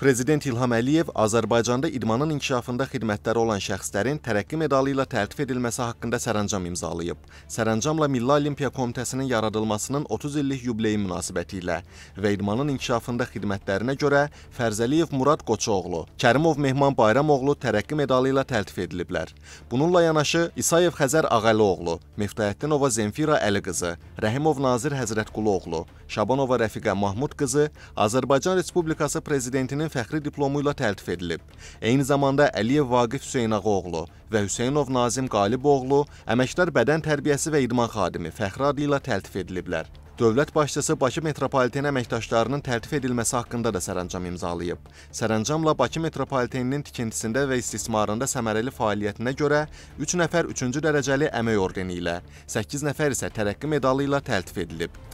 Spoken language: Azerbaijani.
Prezident İlham Əliyev Azərbaycanda idmanın inkişafında xidmətləri olan şəxslərin tərəqqi medalı ilə təltif edilməsi haqqında sərəncam imzalayıb. Sərəncamla Milli Olimpiya Komitəsinin yaradılmasının 30 illik yubileyi münasibəti ilə və idmanın inkişafında xidmətlərinə görə Fərzəliyev Murad Qoçoğlu, Kərimov Mehman Bayramoğlu tərəqqi medalı ilə təltif ediliblər. Bununla yanaşı İsayev Xəzər Ağalioğlu, Meftayəddinova Zenfira Əli qızı, Rəhimov Nazir Həzrətquluoğlu, Şabanova Rəfiqə Mahmud qızı Azərbaycan Respublikası prezidentinin Dövlətin fəxri diplomu ilə təltif edilib. Eyni zamanda Əliyev Vaqif Hüseynağoğlu və Hüseynov Nazim Qaliboğlu əməkdar bədən tərbiyəsi və idman xadimi fəxri adı ilə təltif ediliblər. Dövlət başçısı Bakı metropoliteni əməkdaşlarının təltif edilməsi haqqında da sərəncam imzalayıb. Sərəncamla Bakı metropoliteninin tikintisində və istismarında səmərəli fəaliyyətinə görə 3 nəfər 3-cü dərəcəli əmək ordeni ilə, 8 nəfər isə tərəqqi medalı ilə təltif edilib.